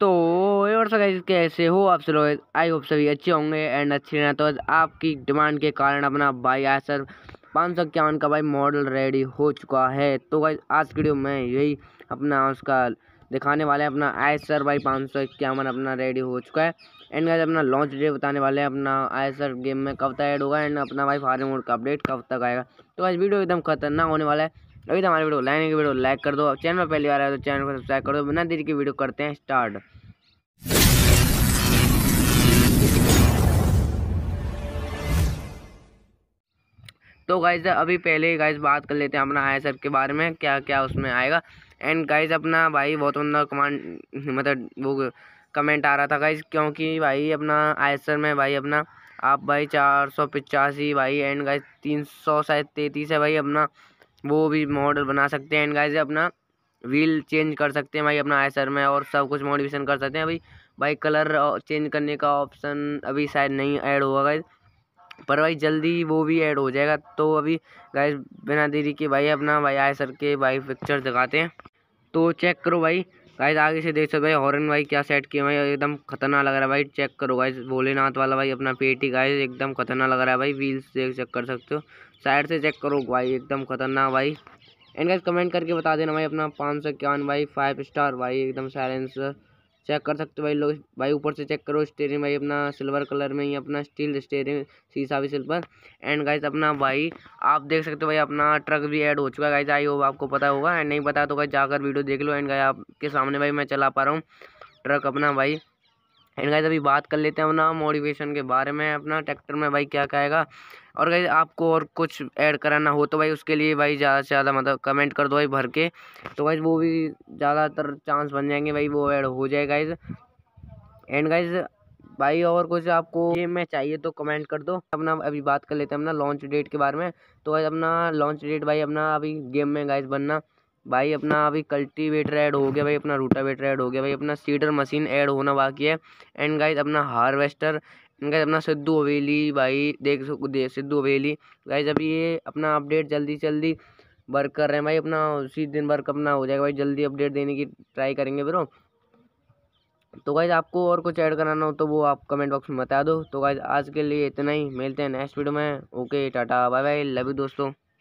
तो और सर कैसे हो आप सब लोग आई होप सभी अच्छे होंगे एंड अच्छे रहना तो आपकी डिमांड के कारण अपना भाई आज सर पाँच सौ इक्यावन का भाई मॉडल रेडी हो चुका है तो भाई आज वीडियो में यही अपना उसका दिखाने वाले हैं अपना आई सर भाई पाँच सौ इक्यावन अपना रेडी हो चुका है एंड गाइस अपना लॉन्च डेट बताने वाले हैं अपना आई सर गेम में कब तक ऐड होगा एंड अपना भाई फार्म मोड का अपडेट कब तक आएगा तो आज वीडियो एकदम खतरनाक होने वाला है अभी तो हमारे वीडियो लाइन की वीडियो लाइक कर दो चैनल पर पहली बार आए तो चैनल को सब्सक्राइब कर दो बिना देर की वीडियो करते हैं स्टार्ट तो गाइज अभी पहले गाइज बात कर लेते हैं अपना आई एस के बारे में क्या क्या उसमें आएगा एंड गाइज अपना भाई बहुत बंदा कमांड मतलब वो कमेंट आ रहा था गाइज क्योंकि भाई अपना आई एस में भाई अपना आप भाई चार सौ पचासी भाई एंड गाइज तीन सौ शायद तैंतीस है भाई अपना वो भी मॉडल बना सकते हैं गाइज अपना व्हील चेंज कर सकते हैं भाई अपना आयसर में और सब कुछ मॉडिफिकेशन कर सकते हैं अभी भाई कलर चेंज करने का ऑप्शन अभी शायद नहीं ऐड होगा गाइज पर भाई जल्दी वो भी ऐड हो जाएगा तो अभी गाइज बिना देरी के भाई अपना भाई आयसर के भाई पिक्चर दिखाते हैं तो चेक करो भाई गाइस आगे से देख सकते भाई हॉर्न भाई क्या सेट किया भाई एकदम खतरनाक लग रहा है भाई चेक करो गाइस भोलेनाथ वाला भाई अपना पेट ही गाइस एकदम खतरनाक लग रहा है भाई व्हील्स देख चेक कर सकते हो साइड से चेक करो भाई एकदम खतरनाक भाई एंड गाइस कमेंट करके बता देना भाई अपना पाँच सौ इक्यावन भाई फाइव स्टार भाई एकदम साइलेंसर चेक कर सकते हो भाई लोग भाई ऊपर से चेक करो स्टेयरिंग भाई अपना सिल्वर कलर में ही अपना स्टील स्टेरिंग शीशा भी सिल्वर एंड गाइज अपना भाई आप देख सकते हो भाई अपना ट्रक भी ऐड हो चुका है गाइज आई होप आपको पता होगा एंड नहीं पता तो भाई जाकर वीडियो देख लो एंड गाइज आपके सामने भाई मैं चला पा रहा हूँ ट्रक अपना भाई एंड गाइज अभी बात कर लेते हैं अपना मोटिवेशन के बारे में अपना ट्रैक्टर में भाई क्या कहेगा और गाइज आपको और कुछ ऐड कराना हो तो भाई उसके लिए भाई ज़्यादा से ज़्यादा मतलब कमेंट कर दो भाई भर के तो भाई वो भी ज़्यादातर चांस बन जाएंगे भाई वो ऐड हो जाए गाइज एंड गाइज भाई और कुछ आपको गेम में चाहिए तो कमेंट कर दो अपना अभी बात कर लेते हैं अपना लॉन्च डेट के बारे में तो गाइज अपना लॉन्च डेट भाई अपना अभी गेम में गाइज बनना भाई अपना अभी कल्टीवेटर ऐड हो गया भाई अपना रूटावेटर ऐड हो गया भाई अपना सीडर मशीन ऐड होना बाकी है एंड गाइज अपना हार्वेस्टर एंड गाइज अपना सिद्धू हवेली भाई देख देख सिद्धू हवेली गाइज अभी ये अपना अपडेट जल्दी जल्दी वर्क कर रहे हैं भाई अपना उसी दिन वर्क अपना हो जाएगा भाई जल्दी अपडेट देने की ट्राई करेंगे ब्रो तो गाइज आपको और कुछ ऐड कराना हो तो वो आप कमेंट बॉक्स में बता दो तो गाइज आज के लिए इतना ही मिलते हैं नेक्स्ट वीडियो में okay tata bye bye love you दोस्तों